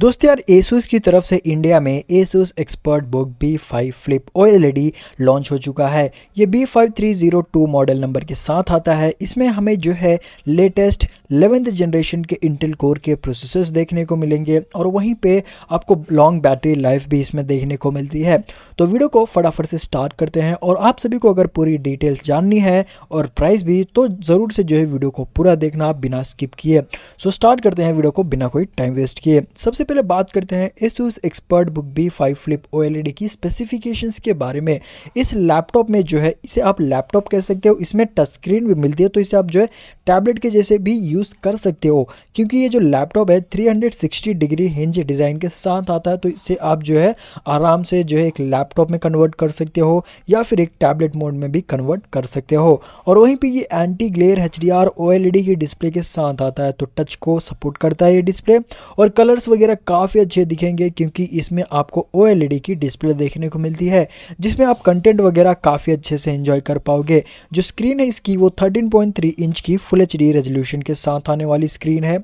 दोस्तों यार एसूस की तरफ से इंडिया में Asus ExpertBook B five Flip OLED launch हो चुका है ये B five three zero two model number के साथ आता है इसमें हमें जो है लेटेस्ट इलेवेंथ जनरेशन के इंटेल कोर के प्रोसेसर्स देखने को मिलेंगे और वहीं पे आपको लॉन्ग बैटरी लाइफ भी इसमें देखने को मिलती है तो वीडियो को फटाफट से स्टार्ट करते हैं और आप सभी को अगर पूरी डिटेल्स जाननी है और प्राइस भी तो ज़रूर से जो है वीडियो को पूरा देखना आप बिना स्किप किए सो स्टार्ट करते हैं वीडियो को बिना कोई टाइम वेस्ट किए सबसे पहले बात करते हैं Asus ExpertBook B five Flip O की स्पेसिफिकेशंस के बारे में इस लैपटॉप में जो है इसे आप लैपटॉप कह सकते हो इसमें टच स्क्रीन भी मिलती है तो इसे आप जो है टैबलेट के जैसे भी यूज़ यूज़ कर सकते हो क्योंकि ये जो लैपटॉप है 360 डिग्री हिंज डिज़ाइन के साथ आता है तो इसे आप जो है आराम से जो है एक लैपटॉप में कन्वर्ट कर सकते हो या फिर एक टैबलेट मोड में भी कन्वर्ट कर सकते हो और वहीं पर ये एंटी ग्लेयर एच डी की डिस्प्ले के साथ आता है तो टच को सपोर्ट करता है ये डिस्प्ले और कलर्स वगैरह काफ़ी अच्छे दिखेंगे क्योंकि इसमें आपको ओ e की डिस्प्ले देखने को मिलती है जिसमें आप कंटेंट वगैरह काफ़ी अच्छे से इन्जॉय कर पाओगे जो स्क्रीन है इसकी वो 13.3 इंच की फुल एच रेजोल्यूशन के साथ आने वाली स्क्रीन है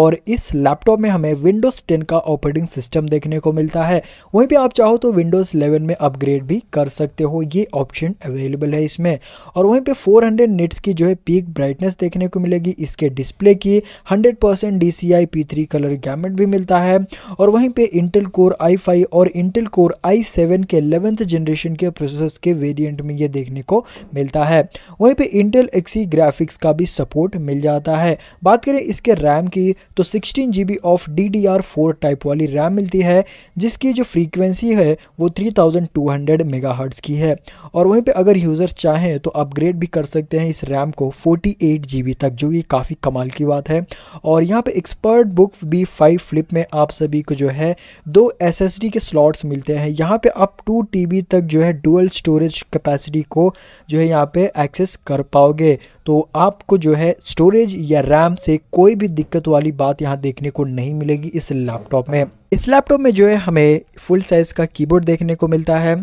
और इस लैपटॉप में हमें विंडोज़ टेन का ऑपरेटिंग सिस्टम देखने को मिलता है वहीं पर आप चाहो तो विंडोज़ इलेवन में अपग्रेड भी कर सकते हो ये ऑप्शन अवेलेबल है इसमें और वहीं पर फोर हंड्रेड निट्स की जो है पीक ब्राइटनेस देखने को मिलेगी इसके डिस्प्ले की hundred percent D C I P three colour gamut भी मिलता है और वहीं पर इंटेल कोर आई फाइव और इंटेल कोर आई सेवन के एलेवेंथ जनरेशन के प्रोसेस के वेरियंट में ये देखने को मिलता है वहीं पर इंटेल एक्सी ग्राफिक्स का भी सपोर्ट मिल जाता है बात करें इसके रैम की तो sixteen G B of D D R four type वाली रैम मिलती है जिसकी जो फ्रीक्वेंसी है वो three thousand two hundred megahertz की है और वहीं पर अगर यूज़र्स चाहें तो अपग्रेड भी कर सकते हैं इस रैम को फोर्टी एट जी बी तक जो कि काफ़ी कमाल की बात है और यहाँ पे ExpertBook B five Flip में आप सभी को जो है दो एस एस डी के स्लॉट्स मिलते हैं यहाँ पे आप टू टी बी तक जो है डुअल स्टोरेज कैपेसिटी को जो है यहाँ पे एक्सेस कर पाओगे तो आपको जो है स्टोरेज या रैम से कोई भी दिक्कत वाली बात यहाँ देखने को नहीं मिलेगी इस लैपटॉप में इस लैपटॉप में जो है हमें फुल साइज़ का कीबोर्ड देखने को मिलता है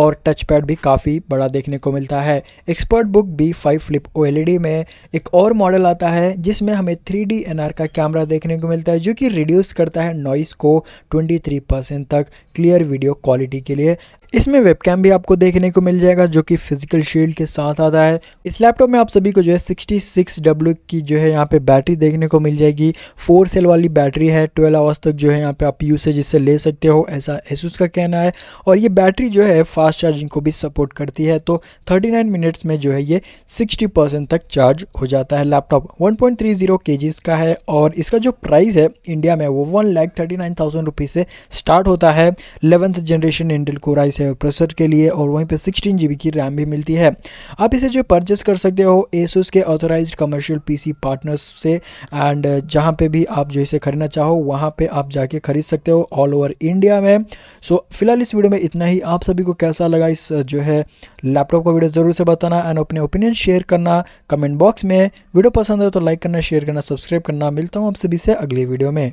और टच पैड भी काफ़ी बड़ा देखने को मिलता है ExpertBook B five Flip O में एक और मॉडल आता है जिसमें हमें थ्री डी का कैमरा देखने को मिलता है जो कि रिड्यूस करता है नॉइज़ को 23 परसेंट तक क्लियर वीडियो क्वालिटी के लिए इसमें वेबकैम भी आपको देखने को मिल जाएगा जो कि फिजिकल शील्ड के साथ आता है इस लैपटॉप में आप सभी को जो है 66W की जो है यहाँ पे बैटरी देखने को मिल जाएगी फोर सेल वाली बैटरी है 12 आवर्स तक जो है यहाँ पे आप यूज़ यूसेज इससे ले सकते हो ऐसा एसूस का कहना है और ये बैटरी जो है फास्ट चार्जिंग को भी सपोर्ट करती है तो 39 मिनट्स में जो है ये 60 परसेंट तक चार्ज हो जाता है लैपटॉप 1.30 पॉइंट का है और इसका जो प्राइस है इंडिया में वो one lakh thirty nine thousand rupees से स्टार्ट होता है इलेवंथ जनरेशन इंडल राइस है प्रोसेसर के लिए और वहीं पर सिक्सटीन जी की रैम भी मिलती है आप इसे जो परचेस कर सकते हो एसूस के ऑथोराइज कमर्शियल पी पार्टनर्स से एंड जहाँ पर भी आप जो इसे खरीदना चाहो वहाँ पर आप जाके खरीद सकते सकते हो ऑल ओवर इंडिया में सो so, फिलहाल इस वीडियो में इतना ही आप सभी को कैसा लगा इस जो है लैपटॉप का वीडियो ज़रूर से बताना एंड अपने ओपिनियन शेयर करना कमेंट बॉक्स में वीडियो पसंद है तो लाइक करना शेयर करना सब्सक्राइब करना मिलता हूँ आप सभी से अगली वीडियो में